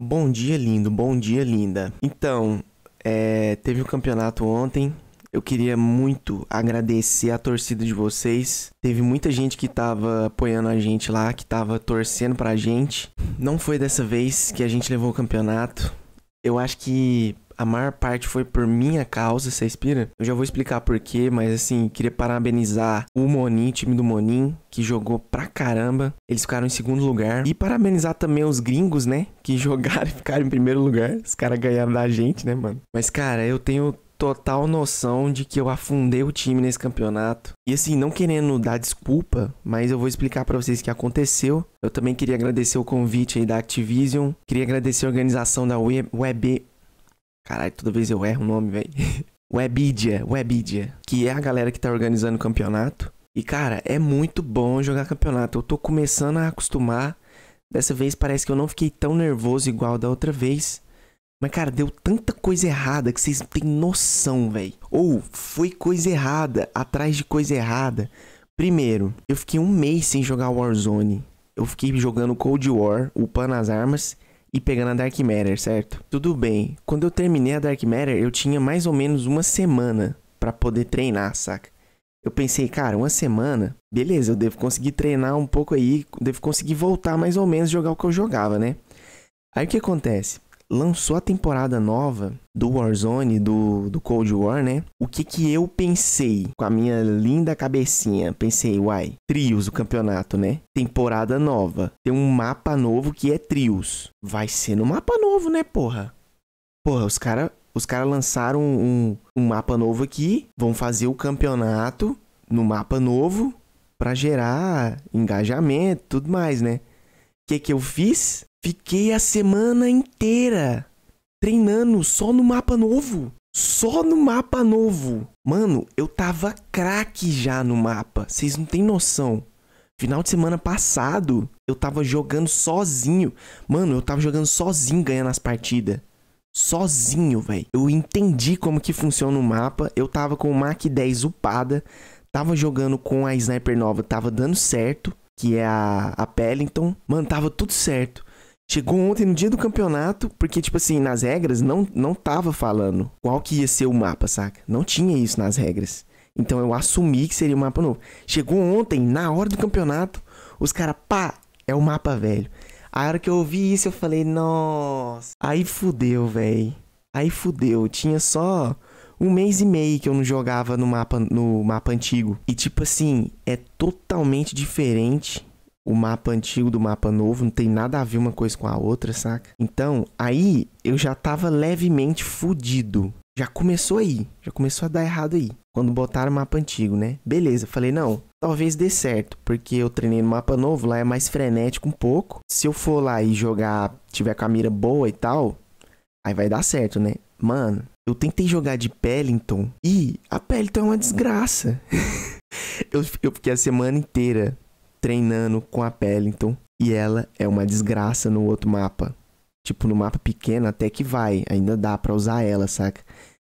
Bom dia, lindo. Bom dia, linda. Então, é, teve o um campeonato ontem. Eu queria muito agradecer a torcida de vocês. Teve muita gente que tava apoiando a gente lá, que tava torcendo pra gente. Não foi dessa vez que a gente levou o campeonato. Eu acho que a maior parte foi por minha causa, você expira? Eu já vou explicar porquê, mas assim, queria parabenizar o Monin, time do Monin, que jogou pra caramba. Eles ficaram em segundo lugar. E parabenizar também os gringos, né? Que jogaram e ficaram em primeiro lugar. Os caras ganharam da gente, né, mano? Mas, cara, eu tenho total noção de que eu afundei o time nesse campeonato. E assim, não querendo dar desculpa, mas eu vou explicar para vocês o que aconteceu. Eu também queria agradecer o convite aí da Activision, queria agradecer a organização da Web Caralho, toda vez eu erro o nome, velho. Webidia, Webidia, que é a galera que tá organizando o campeonato. E cara, é muito bom jogar campeonato. Eu tô começando a acostumar. Dessa vez parece que eu não fiquei tão nervoso igual da outra vez. Mas cara, deu tanta coisa errada que vocês não têm noção, velho. Ou foi coisa errada atrás de coisa errada. Primeiro, eu fiquei um mês sem jogar Warzone. Eu fiquei jogando Cold War, upando as armas e pegando a Dark Matter, certo? Tudo bem. Quando eu terminei a Dark Matter, eu tinha mais ou menos uma semana para poder treinar, saca? Eu pensei, cara, uma semana, beleza, eu devo conseguir treinar um pouco aí, devo conseguir voltar mais ou menos jogar o que eu jogava, né? Aí o que acontece? lançou a temporada nova do Warzone, do, do Cold War, né? O que que eu pensei com a minha linda cabecinha? Pensei, uai, trios o campeonato, né? Temporada nova. Tem um mapa novo que é trios. Vai ser no mapa novo, né, porra? Porra, os caras os cara lançaram um, um, um mapa novo aqui. Vão fazer o campeonato no mapa novo para gerar engajamento tudo mais, né? O que que eu fiz? Fiquei a semana inteira treinando só no mapa novo. Só no mapa novo. Mano, eu tava craque já no mapa. Vocês não tem noção. Final de semana passado, eu tava jogando sozinho. Mano, eu tava jogando sozinho ganhando as partidas. Sozinho, velho. Eu entendi como que funciona o mapa. Eu tava com o Mac 10 upada. Tava jogando com a sniper nova, tava dando certo. Que é a, a Pellington. Mano, tava tudo certo. Chegou ontem no dia do campeonato, porque, tipo assim, nas regras não, não tava falando qual que ia ser o mapa, saca? Não tinha isso nas regras. Então eu assumi que seria o mapa novo. Chegou ontem, na hora do campeonato, os caras, pá, é o mapa velho. A hora que eu ouvi isso, eu falei, nossa. Aí fudeu, velho. Aí fudeu. Tinha só um mês e meio que eu não jogava no mapa, no mapa antigo. E tipo assim, é totalmente diferente o mapa antigo do mapa novo, não tem nada a ver uma coisa com a outra, saca? Então, aí eu já tava levemente fudido. Já começou aí, já começou a dar errado aí. Quando botaram o mapa antigo, né? Beleza, falei, não, talvez dê certo, porque eu treinei no mapa novo, lá é mais frenético um pouco. Se eu for lá e jogar, tiver com a mira boa e tal, aí vai dar certo, né? Mano, eu tentei jogar de Pellington e a Pellington é uma desgraça. eu, eu fiquei a semana inteira treinando com a Pellington e ela é uma desgraça no outro mapa. Tipo, no mapa pequeno até que vai, ainda dá pra usar ela, saca?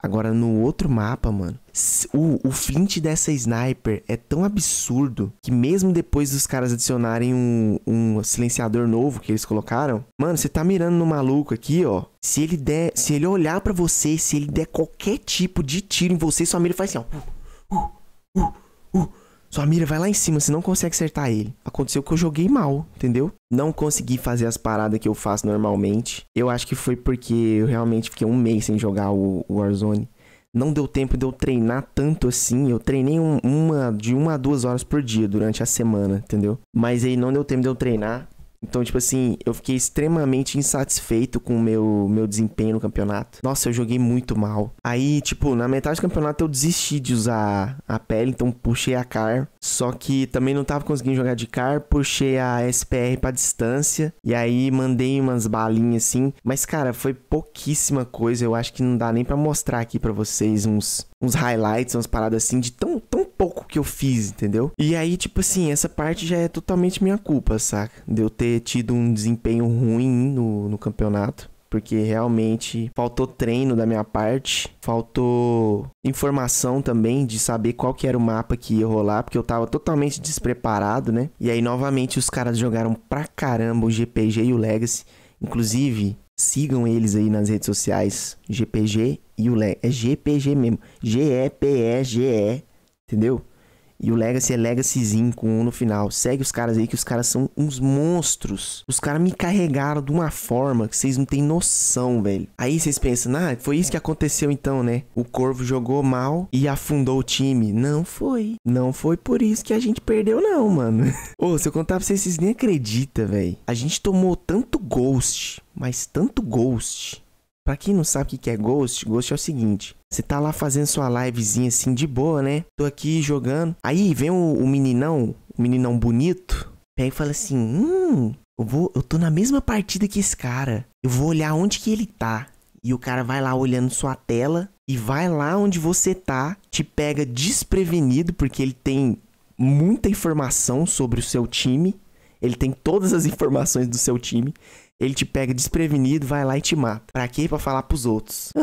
Agora, no outro mapa, mano, o, o flint dessa sniper é tão absurdo que mesmo depois dos caras adicionarem um, um silenciador novo que eles colocaram, mano, você tá mirando no maluco aqui, ó. Se ele der, se ele olhar para você, se ele der qualquer tipo de tiro em você, sua mira faz assim, ó. Uh, uh, uh, uh. Sua mira vai lá em cima, você não consegue acertar ele. Aconteceu que eu joguei mal, entendeu? Não consegui fazer as paradas que eu faço normalmente. Eu acho que foi porque eu realmente fiquei um mês sem jogar o, Warzone. Não deu tempo de eu treinar tanto assim. Eu treinei um, uma de uma a duas horas por dia durante a semana, entendeu? Mas aí não deu tempo de eu treinar. Então, tipo assim, eu fiquei extremamente insatisfeito com o meu, meu desempenho no campeonato. Nossa, eu joguei muito mal. Aí, tipo, na metade do campeonato eu desisti de usar a pele, então puxei a car. Só que também não tava conseguindo jogar de car, puxei a SPR pra distância. E aí mandei umas balinhas assim. Mas, cara, foi pouquíssima coisa. Eu acho que não dá nem para mostrar aqui para vocês uns, uns highlights, umas paradas assim, de tão pouco que eu fiz, entendeu? E aí, tipo assim, essa parte já é totalmente minha culpa, saca? De eu ter tido um desempenho ruim no, no campeonato porque realmente faltou treino da minha parte, faltou informação também de saber qual que era o mapa que ia rolar, porque eu tava totalmente despreparado, né? E aí novamente os caras jogaram pra caramba o GPG e o Legacy, inclusive sigam eles aí nas redes sociais, GPG e o Legacy, é GPG mesmo, G E P E G E entendeu? E o Legacy é Legacyzinho com um no final. Segue os caras aí, que os caras são uns monstros. Os caras me carregaram de uma forma que vocês não têm noção, velho. Aí vocês pensam, ah, foi isso que aconteceu então, né? O Corvo jogou mal e afundou o time. Não foi. Não foi por isso que a gente perdeu, não, mano. Ô, oh, se eu contar pra vocês, vocês nem acreditam, velho. A gente tomou tanto ghost, mas tanto ghost para quem não sabe o que é Ghost, Ghost é o seguinte: você tá lá fazendo sua livezinha assim de boa, né? Tô aqui jogando. Aí vem o, o meninão, o meninão bonito, pega e fala assim: "Hum, eu vou, eu tô na mesma partida que esse cara. Eu vou olhar onde que ele tá." E o cara vai lá olhando sua tela e vai lá onde você tá, te pega desprevenido porque ele tem muita informação sobre o seu time. Ele tem todas as informações do seu time ele te pega desprevenido, vai lá e te mata. Pra quê? Pra falar pros outros.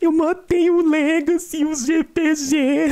Eu matei o Legacy e os GPG.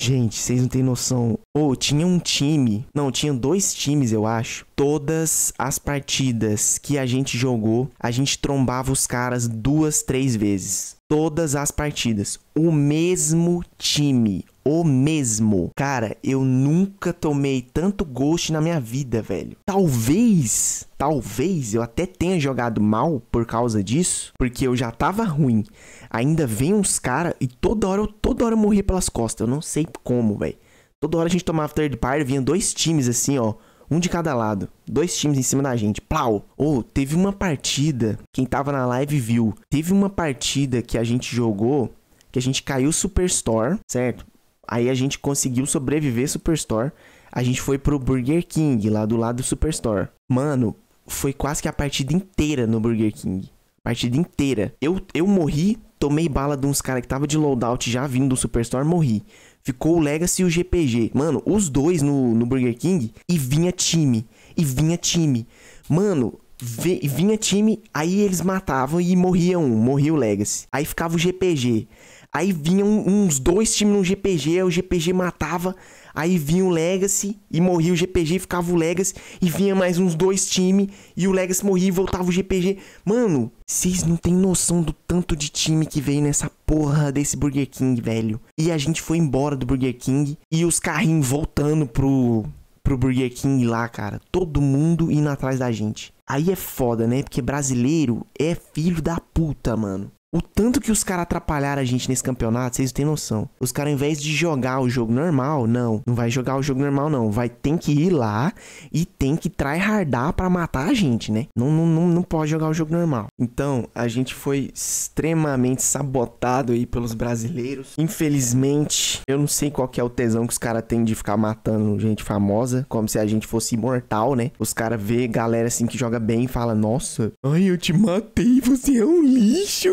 Gente, vocês não têm noção. Ou oh, tinha um time, não, tinha dois times, eu acho. Todas as partidas que a gente jogou, a gente trombava os caras duas, três vezes. Todas as partidas, o mesmo time o mesmo. Cara, eu nunca tomei tanto ghost na minha vida, velho. Talvez, talvez eu até tenha jogado mal por causa disso, porque eu já tava ruim. Ainda vem uns caras e toda hora, eu, toda hora eu pelas costas. Eu não sei como, velho. Toda hora a gente tomava third party, vinha dois times assim, ó. Um de cada lado. Dois times em cima da gente. Plau! Ou oh, teve uma partida. Quem tava na live viu. Teve uma partida que a gente jogou. Que a gente caiu Superstore, certo? Aí a gente conseguiu sobreviver Superstore. A gente foi pro Burger King, lá do lado do Superstore. Mano, foi quase que a partida inteira no Burger King. Partida inteira. Eu, eu morri, tomei bala de uns caras que tava de loadout já vindo do Superstore, morri. Ficou o Legacy e o GPG. Mano, os dois no, no Burger King e vinha time. E vinha time. Mano, vinha time, aí eles matavam e morriam um, morria o Legacy. Aí ficava o GPG. Aí vinham uns dois times no GPG, o GPG matava, aí vinha o Legacy e morria o GPG, ficava o Legacy, e vinha mais uns dois times, e o Legacy morria e voltava o GPG. Mano, vocês não tem noção do tanto de time que veio nessa porra desse Burger King, velho. E a gente foi embora do Burger King, e os carrinhos voltando pro, pro Burger King lá, cara. Todo mundo indo atrás da gente. Aí é foda, né? Porque brasileiro é filho da puta, mano. O tanto que os caras atrapalharam a gente nesse campeonato, vocês têm noção. Os caras, ao invés de jogar o jogo normal, não, não vai jogar o jogo normal, não. Vai tem que ir lá e tem que tryhardar para matar a gente, né? Não, não, não, não pode jogar o jogo normal. Então, a gente foi extremamente sabotado aí pelos brasileiros. Infelizmente, eu não sei qual que é o tesão que os caras têm de ficar matando gente famosa, como se a gente fosse imortal, né? Os caras vê galera assim que joga bem e fala: Nossa, ai, eu te matei, você é um lixo.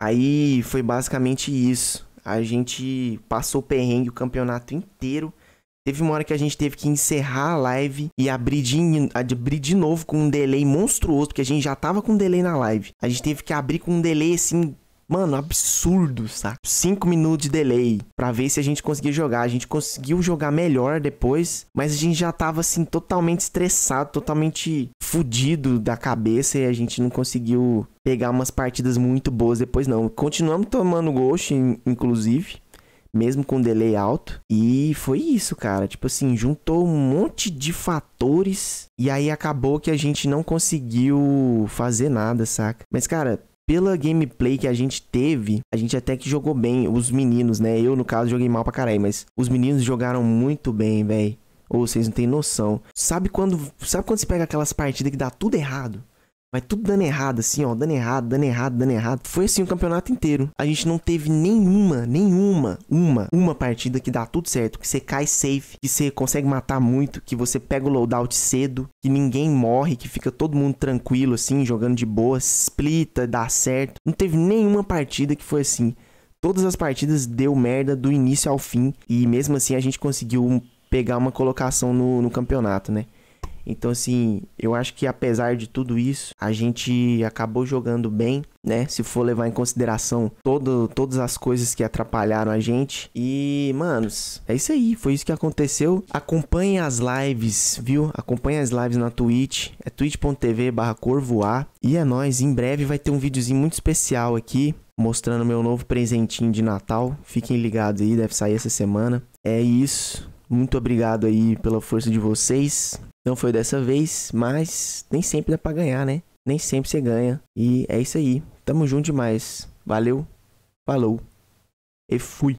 Aí foi basicamente isso. A gente passou perrengue o campeonato inteiro. Teve uma hora que a gente teve que encerrar a live e abrir de, abrir de novo com um delay monstruoso, porque a gente já tava com um delay na live. A gente teve que abrir com um delay assim mano, absurdo, saca? cinco minutos de delay para ver se a gente conseguia jogar. A gente conseguiu jogar melhor depois, mas a gente já tava assim totalmente estressado, totalmente fudido da cabeça e a gente não conseguiu pegar umas partidas muito boas depois não. Continuamos tomando ghost inclusive, mesmo com delay alto. E foi isso, cara. Tipo assim, juntou um monte de fatores e aí acabou que a gente não conseguiu fazer nada, saca? Mas, cara, pela gameplay que a gente teve, a gente até que jogou bem. Os meninos, né? Eu, no caso, joguei mal pra caralho, mas os meninos jogaram muito bem, velho. Ou vocês não têm noção. Sabe quando, sabe quando você pega aquelas partidas que dá tudo errado? Mas tudo dando errado, assim, ó. Dando errado, dando errado, dando errado. Foi assim o campeonato inteiro. A gente não teve nenhuma, nenhuma, uma, uma partida que dá tudo certo. Que você cai safe, que você consegue matar muito, que você pega o loadout cedo, que ninguém morre, que fica todo mundo tranquilo, assim, jogando de boa, splita, dá certo. Não teve nenhuma partida que foi assim. Todas as partidas deu merda do início ao fim. E mesmo assim a gente conseguiu pegar uma colocação no, no campeonato, né? Então, assim, eu acho que apesar de tudo isso, a gente acabou jogando bem, né? Se for levar em consideração todo, todas as coisas que atrapalharam a gente. E, manos, é isso aí. Foi isso que aconteceu. Acompanhe as lives, viu? Acompanhe as lives na Twitch. É twitch.tv barra corvoar. E é nóis. Em breve vai ter um videozinho muito especial aqui. Mostrando meu novo presentinho de Natal. Fiquem ligados aí, deve sair essa semana. É isso. Muito obrigado aí pela força de vocês. Não foi dessa vez, mas nem sempre dá pra ganhar, né? Nem sempre você ganha. E é isso aí. Tamo junto demais. Valeu, falou e fui.